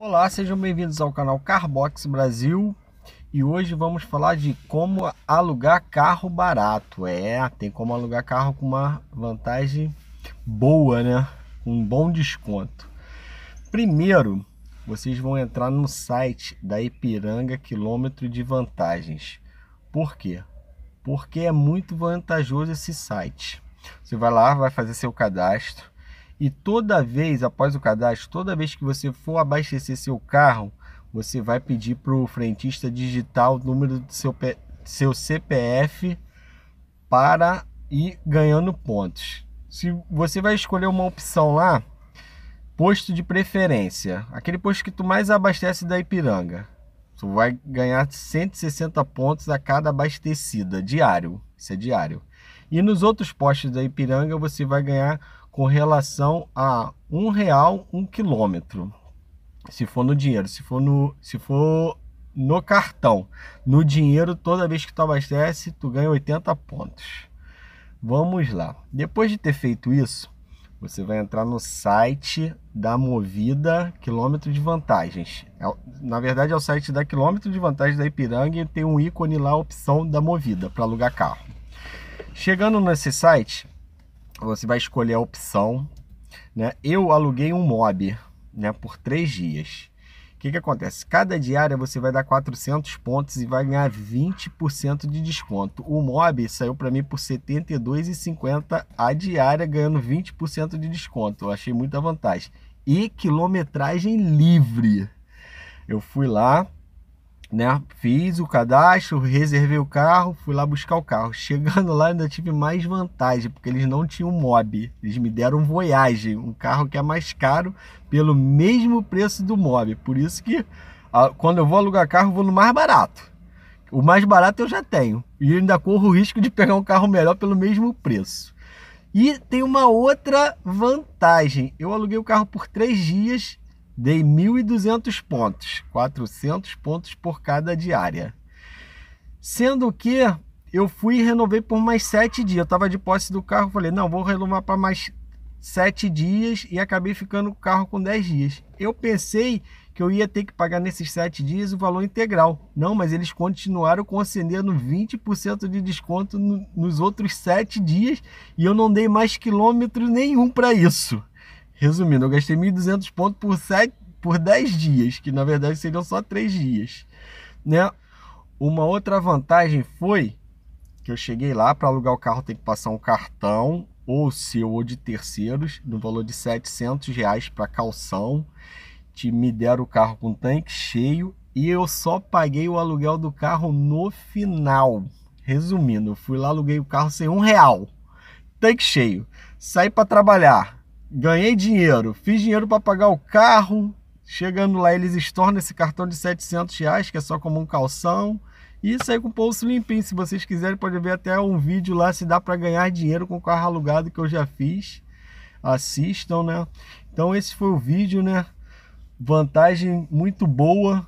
Olá, sejam bem-vindos ao canal Carbox Brasil e hoje vamos falar de como alugar carro barato. É, tem como alugar carro com uma vantagem boa, né? Um bom desconto. Primeiro, vocês vão entrar no site da Ipiranga Quilômetro de Vantagens. Por quê? Porque é muito vantajoso esse site. Você vai lá, vai fazer seu cadastro e toda vez, após o cadastro, toda vez que você for abastecer seu carro, você vai pedir para o frentista digitar o número do seu, seu CPF para ir ganhando pontos. Se você vai escolher uma opção lá, posto de preferência, aquele posto que tu mais abastece da Ipiranga, tu vai ganhar 160 pontos a cada abastecida diário, isso é diário. E nos outros postos da Ipiranga você vai ganhar com relação a um real um quilômetro. Se for no dinheiro, se for no, se for no cartão. No dinheiro, toda vez que tu abastece, tu ganha 80 pontos. Vamos lá. Depois de ter feito isso, você vai entrar no site da Movida Quilômetro de Vantagens. É na verdade, é o site da Quilômetro de Vantagens da Ipiranga e tem um ícone lá, a opção da Movida, para alugar carro. Chegando nesse site, você vai escolher a opção. Né? Eu aluguei um mob né, por três dias. O que, que acontece? Cada diária você vai dar 400 pontos e vai ganhar 20% de desconto. O mob saiu para mim por R$ 72,50 a diária, ganhando 20% de desconto. Eu achei muita vantagem. E quilometragem livre. Eu fui lá, né? Fiz o cadastro, reservei o carro, fui lá buscar o carro. Chegando lá ainda tive mais vantagem, porque eles não tinham mob. Eles me deram Voyage, um carro que é mais caro pelo mesmo preço do mob. Por isso que quando eu vou alugar carro, vou no mais barato. O mais barato eu já tenho. E ainda corro o risco de pegar um carro melhor pelo mesmo preço. E tem uma outra vantagem. Eu aluguei o carro por três dias dei 1.200 pontos, 400 pontos por cada diária. Sendo que eu fui e renovei por mais 7 dias. Eu estava de posse do carro, falei, não, vou renovar para mais 7 dias e acabei ficando com o carro com 10 dias. Eu pensei que eu ia ter que pagar nesses 7 dias o valor integral. Não, mas eles continuaram concedendo 20% de desconto no, nos outros 7 dias e eu não dei mais quilômetro nenhum para isso. Resumindo, eu gastei 1.200 pontos por, 7, por 10 dias, que na verdade seriam só 3 dias. Né? Uma outra vantagem foi que eu cheguei lá para alugar o carro, tem que passar um cartão ou seu ou de terceiros, no valor de 700 reais para calção. Te, me deram o carro com tanque cheio e eu só paguei o aluguel do carro no final. Resumindo, eu fui lá, aluguei o carro sem um real, tanque cheio, saí para trabalhar, ganhei dinheiro, fiz dinheiro para pagar o carro, chegando lá eles estornam esse cartão de 700 reais, que é só como um calção, e saí com o bolso limpinho. Se vocês quiserem, pode ver até um vídeo lá se dá para ganhar dinheiro com carro alugado que eu já fiz. Assistam, né? Então esse foi o vídeo, né? Vantagem muito boa,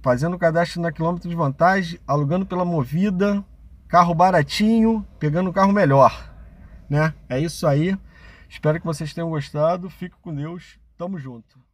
fazendo cadastro na quilômetro de vantagem, alugando pela Movida, carro baratinho, pegando um carro melhor, né? É isso aí. Espero que vocês tenham gostado. Fico com Deus. Tamo junto.